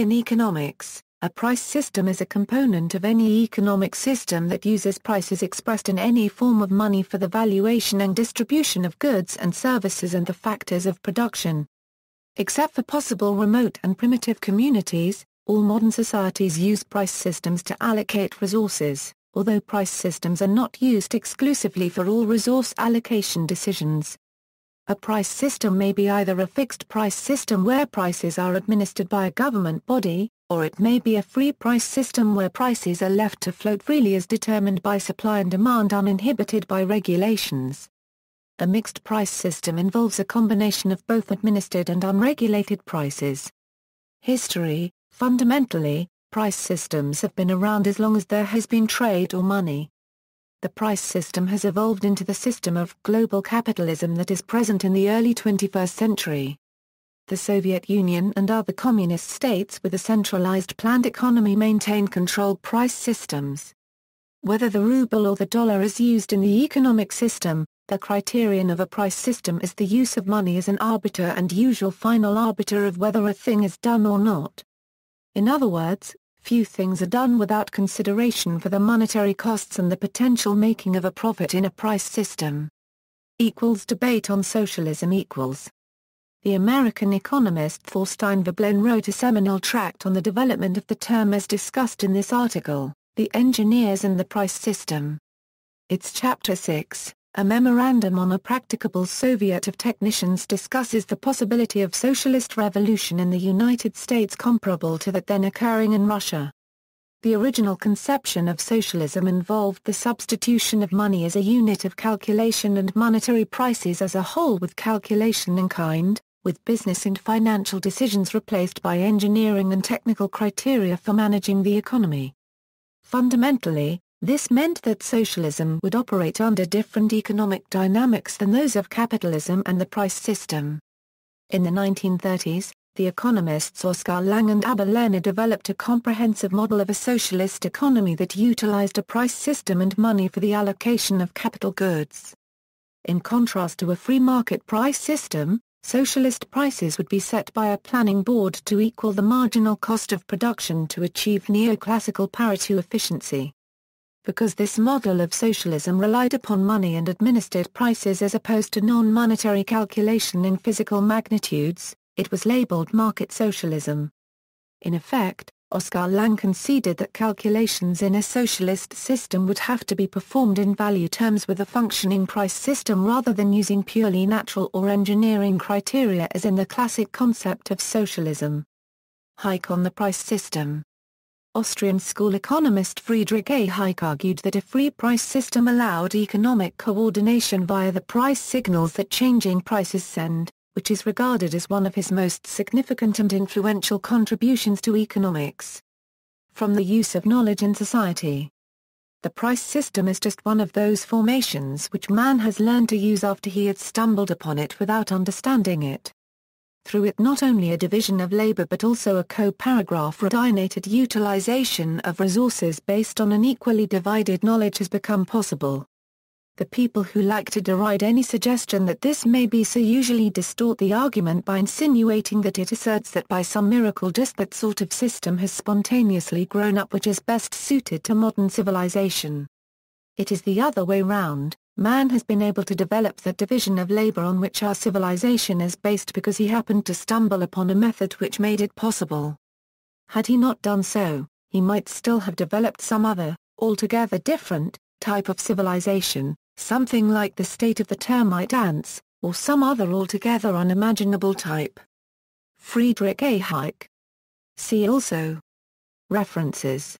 In economics, a price system is a component of any economic system that uses prices expressed in any form of money for the valuation and distribution of goods and services and the factors of production. Except for possible remote and primitive communities, all modern societies use price systems to allocate resources, although price systems are not used exclusively for all resource allocation decisions, a price system may be either a fixed price system where prices are administered by a government body, or it may be a free price system where prices are left to float freely as determined by supply and demand uninhibited by regulations. A mixed price system involves a combination of both administered and unregulated prices. History Fundamentally, price systems have been around as long as there has been trade or money the price system has evolved into the system of global capitalism that is present in the early 21st century. The Soviet Union and other communist states with a centralized planned economy maintain controlled price systems. Whether the ruble or the dollar is used in the economic system, the criterion of a price system is the use of money as an arbiter and usual final arbiter of whether a thing is done or not. In other words, Few things are done without consideration for the monetary costs and the potential making of a profit in a price system. Equals debate on socialism equals. The American economist Thorstein Veblen wrote a seminal tract on the development of the term as discussed in this article, The Engineers and the Price System. It's Chapter 6, a memorandum on a practicable Soviet of technicians discusses the possibility of socialist revolution in the United States comparable to that then occurring in Russia. The original conception of socialism involved the substitution of money as a unit of calculation and monetary prices as a whole with calculation in kind, with business and financial decisions replaced by engineering and technical criteria for managing the economy. Fundamentally, this meant that socialism would operate under different economic dynamics than those of capitalism and the price system. In the 1930s, the economists Oscar Lange and Abba Lerner developed a comprehensive model of a socialist economy that utilized a price system and money for the allocation of capital goods. In contrast to a free market price system, socialist prices would be set by a planning board to equal the marginal cost of production to achieve neoclassical Pareto efficiency because this model of socialism relied upon money and administered prices as opposed to non-monetary calculation in physical magnitudes, it was labeled market socialism. In effect, Oscar Lange conceded that calculations in a socialist system would have to be performed in value terms with a functioning price system rather than using purely natural or engineering criteria as in the classic concept of socialism. Hike on the price system Austrian school economist Friedrich A. Hayek argued that a free price system allowed economic coordination via the price signals that changing prices send, which is regarded as one of his most significant and influential contributions to economics. From the use of knowledge in society. The price system is just one of those formations which man has learned to use after he had stumbled upon it without understanding it through it not only a division of labor but also a co-paragraph redynated utilization of resources based on an equally divided knowledge has become possible. The people who like to deride any suggestion that this may be so usually distort the argument by insinuating that it asserts that by some miracle just that sort of system has spontaneously grown up which is best suited to modern civilization. It is the other way round. Man has been able to develop that division of labor on which our civilization is based because he happened to stumble upon a method which made it possible. Had he not done so, he might still have developed some other, altogether different, type of civilization, something like the state of the termite ants, or some other altogether unimaginable type. Friedrich A. Hayek. See also. References